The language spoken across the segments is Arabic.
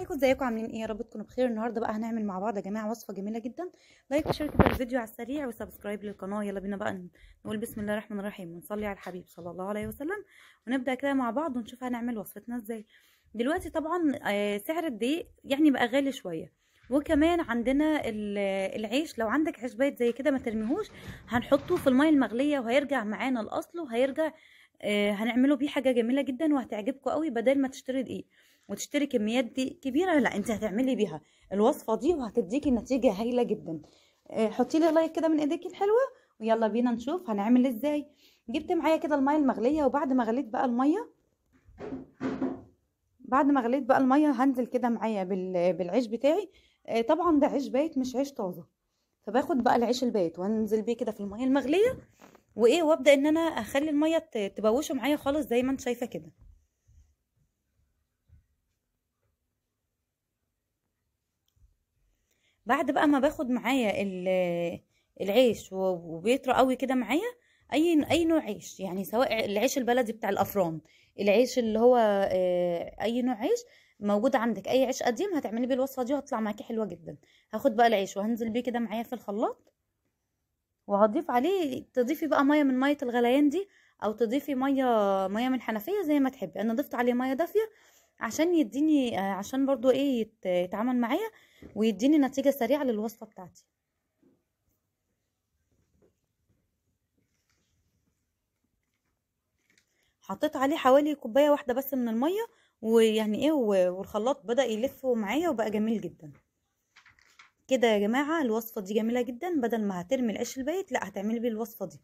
عليكم ازيكم عاملين ايه يا رب تكونوا بخير النهارده بقى هنعمل مع بعض يا جماعه وصفه جميله جدا لايك وشير كده الفيديو على السريع وسبسكرايب للقناه يلا بينا بقى نقول بسم الله الرحمن الرحيم ونصلي على الحبيب صلى الله عليه وسلم ونبدا كده مع بعض ونشوف هنعمل وصفتنا ازاي دلوقتي طبعا آه، سعر الدقيق يعني بقى غالي شويه وكمان عندنا العيش لو عندك عيش بايت زي كده ما ترميهوش هنحطه في الميه المغليه وهيرجع معانا لاصله وهيرجع آه، هنعمله بيه حاجه جميله جدا وهتعجبكم قوي بدل ما تشتري دقيق وتشتري كميات دي كبيره لا انت هتعملي بيها الوصفه دي وهتديكي نتيجه هايله جدا آه، حطي لي لايك كده من ايديكي الحلوه ويلا بينا نشوف هنعمل ازاي جبت معايا كده الميه المغليه وبعد ما غليت بقى الميه بعد ما غليت بقى الميه هنزل كده معايا بالعيش بتاعي آه، طبعا ده عيش بايت مش عيش طازه فباخد بقى العيش البايت وانزل بيه كده في الميه المغليه وايه وابدا ان انا اخلي الميه تبوشه معايا خالص زي ما انت شايفه كده بعد بقى ما باخد معايا العيش وبيطرى قوي كده معايا اي اي نوع عيش يعني سواء العيش البلدي بتاع الافران العيش اللي هو آه، اي نوع عيش موجود عندك اي عيش قديم هتعملي بيه الوصفه دي وهتطلع معاكي حلوه جدا هاخد بقى العيش وهنزل بيه كده معايا في الخلاط وهضيف عليه تضيفي بقى ميه من ميه الغليان دي او تضيفي ميه ميه من الحنفيه زي ما تحبي انا ضفت عليه ميه دافيه عشان يديني آه، عشان برضو ايه يتعامل معايا ويديني نتيجة سريعة للوصفة بتاعتي حطيت عليه حوالي كوباية واحدة بس من المية ويعني ايه والخلاط بدأ يلف معايا وبقى جميل جدا كده يا جماعة الوصفة دي جميلة جدا بدل ما هترمي العيش البيت لا هتعملي بيه الوصفة دي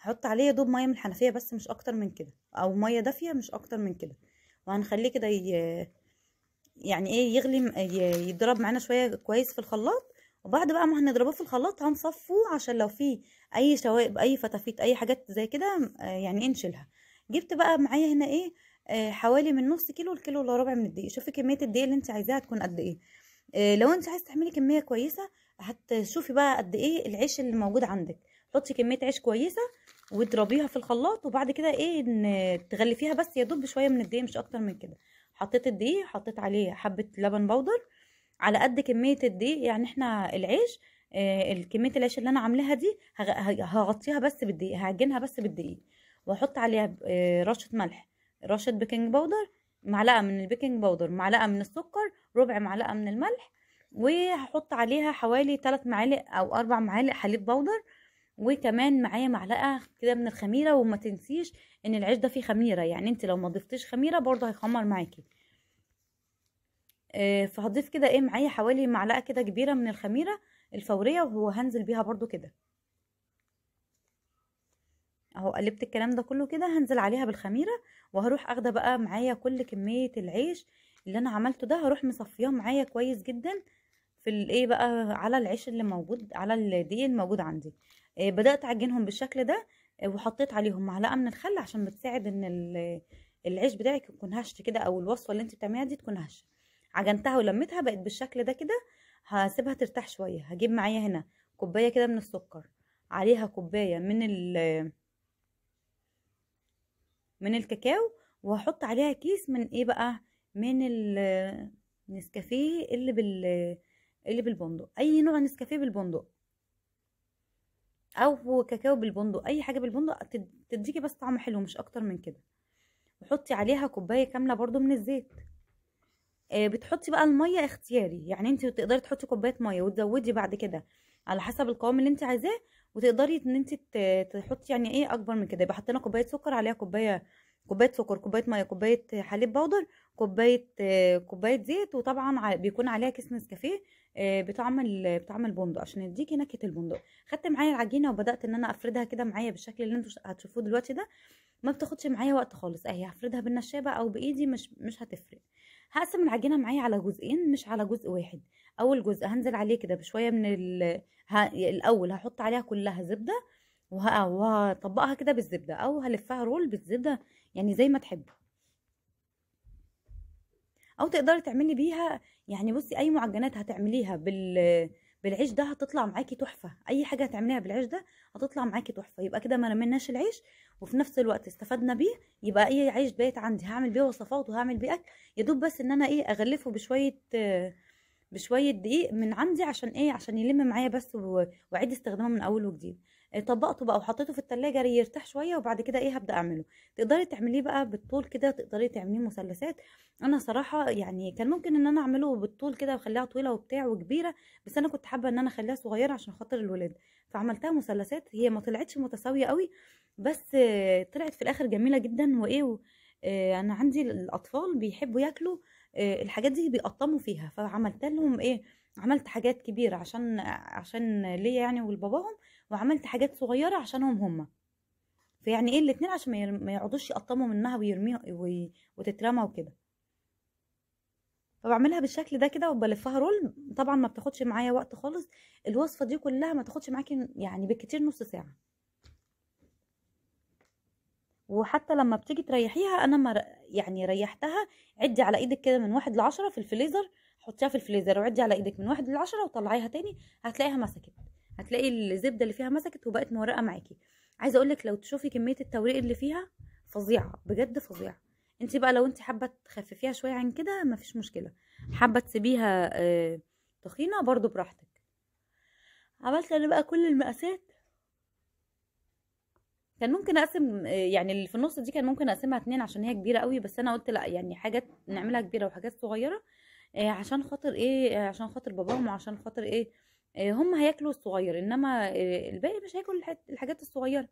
هحط عليه دوب مية من الحنفية بس مش اكتر من كده او مية دافية مش اكتر من كده وهنخليه كده يعني ايه يغلي يضرب معانا شويه كويس في الخلاط وبعد بقى ما هنضربه في الخلاط هنصفه عشان لو فيه اي شوائب اي فتافيت اي حاجات زي كده يعني ايه نشيلها جبت بقى معايا هنا ايه آه، حوالي من نص كيلو لكيلو الا ربع من الدقيق شوفي كميه الدقيق اللي انت عايزاها تكون قد ايه آه، لو انت عايزه تعملي كميه كويسه هتشوفي بقى قد ايه العيش اللي موجود عندك حطي كميه عيش كويسه واضربيها في الخلاط وبعد كده ايه ان تغلفيها بس يا دوب بشويه من الدقيق مش اكتر من كده حطيت الدقيق حطيت عليه حبه لبن بودر على قد كميه الدقيق يعني احنا العيش آه كميه العيش اللي انا عاملاها دي هغطيها بس بالدقيق هعجنها بس بالدقيق واحط عليها آه رشه ملح رشه بيكنج باودر معلقه من البيكنج باودر معلقه من السكر ربع معلقه من الملح وهحط عليها حوالي 3 معالق او 4 معالق حليب بودر وكمان معايا معلقه كده من الخميره وما تنسيش ان العيش ده فيه خميره يعني انت لو ما ضفتيش خميره برضه هيخمر معاكي آه، فهضيف كده ايه معايا حوالي معلقه كده كبيره من الخميره الفوريه وهو هنزل بيها برضه كده اهو قلبت الكلام ده كله كده هنزل عليها بالخميره وهروح اخده بقى معايا كل كميه العيش اللي انا عملته ده هروح مصفياه معايا كويس جدا في الايه بقى على العيش اللي موجود على الدقيق الموجود عندي آه، بدات اعجنهم بالشكل ده آه، وحطيت عليهم معلقه من الخل عشان بتساعد ان العيش بتاعك يكون هش كده او الوصفه اللي انت بتعمليها دي تكون هشه عجنتها ولميتها بقت بالشكل ده كده هسيبها ترتاح شويه هجيب معايا هنا كوبايه كده من السكر عليها كوبايه من ال من الكاكاو وهحط عليها كيس من ايه بقى من النسكافيه اللي بال اللي بالبندق اي نوع نسكافيه بالبندق او كاكاو بالبندق اي حاجه بالبندق تديكي بس طعم حلو مش اكتر من كده وحطي عليها كوبايه كامله برضو من الزيت آه، بتحطي بقى الميه اختياري يعني انت تقدري تحطي كوبايه ميه وتزودي بعد كده على حسب القوام اللي انت عايزاه وتقدري ان انت تحطي يعني ايه اكبر من كده يبقى حطينا كوبايه سكر عليها كوبايه كوبايه سكر كوبايه ميه كوبايه حليب بودر كوبايه آه، كوبايه زيت وطبعا بيكون عليها كيس نسكافيه آه، بطعم بطعم البندق عشان يديكي نكهه البندق خدت معايا العجينه وبدات ان انا افردها كده معايا بالشكل اللي انتوا هتشوفوه دلوقتي ده ما بتاخدش معايا وقت خالص اهي هفردها بالنشابه او بايدي مش مش هتفرق هقسم العجينه معايا على جزئين مش على جزء واحد اول جزء هنزل عليه كده بشويه من ال... ه... الاول هحط عليها كلها زبده وهطبقها كده بالزبده او هلفها رول بالزبده يعني زي ما تحبوا او تقدري تعملي بيها يعني بصي اي معجنات هتعمليها بال بالعيش ده هتطلع معاكي تحفه اي حاجه هتعمليها بالعيش ده هتطلع معاكي تحفه يبقى كده ما رميناش العيش وفي نفس الوقت استفدنا بيه يبقى اي عيش بيت عندي هعمل بيه وصفات وهعمل بيه اكل يا دوب بس ان انا ايه اغلفه بشويه بشويه دقيق من عندي عشان ايه عشان يلم معايا بس واعيد استخدامه من اول وجديد طبقته بقى وحطيته في التلاجة يرتاح شوية وبعد كده ايه هبدأ اعمله تقدري تعمليه بقى بالطول كده تقدري تعمليه مثلثات انا صراحة يعني كان ممكن ان انا اعمله بالطول كده واخليها طويلة وبتاع وكبيرة بس انا كنت حابة ان انا اخليها صغيرة عشان خاطر الولاد فعملتها مثلثات هي ما طلعتش متساوية قوي بس طلعت في الاخر جميلة جدا وايه آه، انا عندي الاطفال بيحبوا ياكلوا آه، الحاجات دي بيقطموا فيها فعملت لهم ايه عملت حاجات كبيره عشان عشان ليا يعني ولباباهم وعملت حاجات صغيره عشانهم هما فيعني ايه الاتنين عشان ما يقعدوش يقطموا منها ويرميها وتترمى وكده فبعملها بالشكل ده كده وبلفها رول طبعا ما بتاخدش معايا وقت خالص الوصفه دي كلها ما تاخدش معاكي يعني بالكتير نص ساعه وحتى لما بتيجي تريحيها انا ما يعني ريحتها عدي على ايدك كده من واحد لعشرة في الفليزر حطيها في الفليزر وعدي على ايدك من واحد لعشرة وطلعيها تاني هتلاقيها مسكت هتلاقي الزبده اللي فيها مسكت وبقت مورقه معاكي عايزه اقول لك لو تشوفي كميه التوريق اللي فيها فظيعه بجد فظيعه انت بقى لو انت حابه تخففيها شويه عن كده مفيش مشكله حابه تسيبيها آه برضو براحتك عملت انا بقى كل المقاسات كان ممكن اقسم آه، يعني اللي في النص دي كان ممكن اقسمها اتنين عشان هي كبيره قوي بس انا قلت لا يعني حاجات نعملها كبيره وحاجات صغيره آه، عشان خاطر ايه آه، عشان خاطر باباهم وعشان خاطر ايه آه، هم هياكلوا الصغير انما آه، الباقي مش هياكل الحاجات الصغيره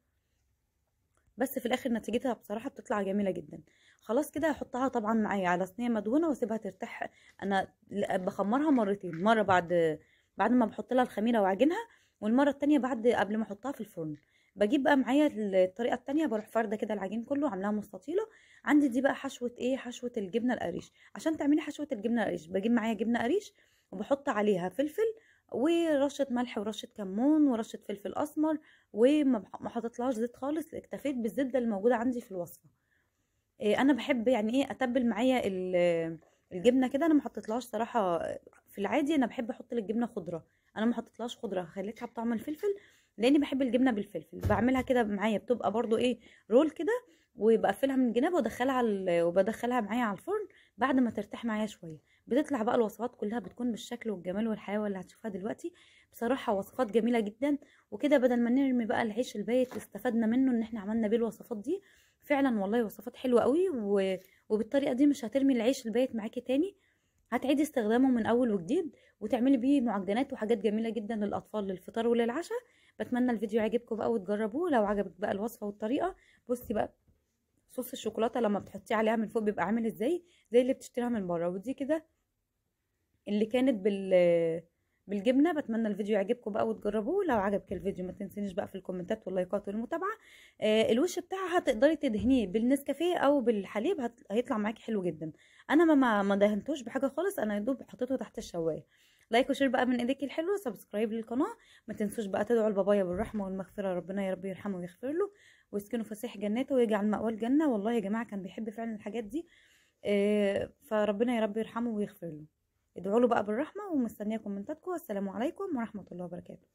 بس في الاخر نتيجتها بصراحه بتطلع جميله جدا خلاص كده هحطها طبعا معايا على صينيه مدهونه واسيبها ترتاح انا بخمرها مرتين مره بعد بعد ما بحط لها الخميره واعجنها والمره الثانيه بعد قبل ما احطها في الفرن بجيب بقى معايا الطريقه الثانيه بروح فارده كده العجين كله عاملاها مستطيله عندي دي بقى حشوه ايه حشوه الجبنه القريش عشان تعملي حشوه الجبنه القريش بجيب معايا جبنه قريش وبحط عليها فلفل ورشه ملح ورشه كمون ورشه فلفل اسمر وما حطيتلهاش زيت خالص اكتفيت بالزبده اللي موجوده عندي في الوصفه آه، انا بحب يعني ايه اتبل معايا الجبنه كده انا ما حطيتلهاش صراحه في العادي انا بحب احط للجبنه خضره انا ما حطيتلهاش خضره خليتها بطعم الفلفل لاني بحب الجبنه بالفلفل بعملها كده معايا بتبقى برضو ايه رول كده وبقفلها من الجناب وادخلها وبدخلها معايا على الفرن بعد ما ترتاح معايا شويه بتطلع بقى الوصفات كلها بتكون بالشكل والجمال والحياه اللي هتشوفها دلوقتي بصراحه وصفات جميله جدا وكده بدل ما نرمي بقى العيش البايت استفدنا منه ان احنا عملنا بيه الوصفات دي فعلا والله وصفات حلوه قوي و... وبالطريقه دي مش هترمي العيش البايت معاكي تاني هتعيدي استخدامه من اول وجديد وتعملي بيه معجنات وحاجات جميله جدا للاطفال للفطار وللعشاء بتمنى الفيديو يعجبكم بقى وتجربوه لو عجبك بقى الوصفه والطريقه بصي بقى صوص الشوكولاته لما بتحطيه عليها من فوق بيبقى عامل ازاي زي اللي بتشتريها من بره ودي كده اللي كانت بال بالجبنه بتمنى الفيديو يعجبكم بقى وتجربوه لو عجبك الفيديو ما تنسينش بقى في الكومنتات واللايكات والمتابعه آه الوش بتاعها هتقدري تدهنيه بالنسكافيه او بالحليب هت... هيطلع معاكي حلو جدا انا ما ما دهنتوش بحاجه خالص انا يدوب حطيته تحت الشوايه لايك وشير بقى من ايديكي الحلوه سبسكرايب للقناه ما تنسوش بقى تدعوا لبابايا بالرحمه والمغفره ربنا يا رب يرحمه ويغفر له ويسكنه فسيح جناته ويجعل مأوى الجنه والله يا جماعه كان بيحب فعلا الحاجات دي آه فربنا يا رب يرحمه ويغفر له ادعوا له بقى بالرحمه ومستنيه كومنتاتكم والسلام عليكم ورحمه الله وبركاته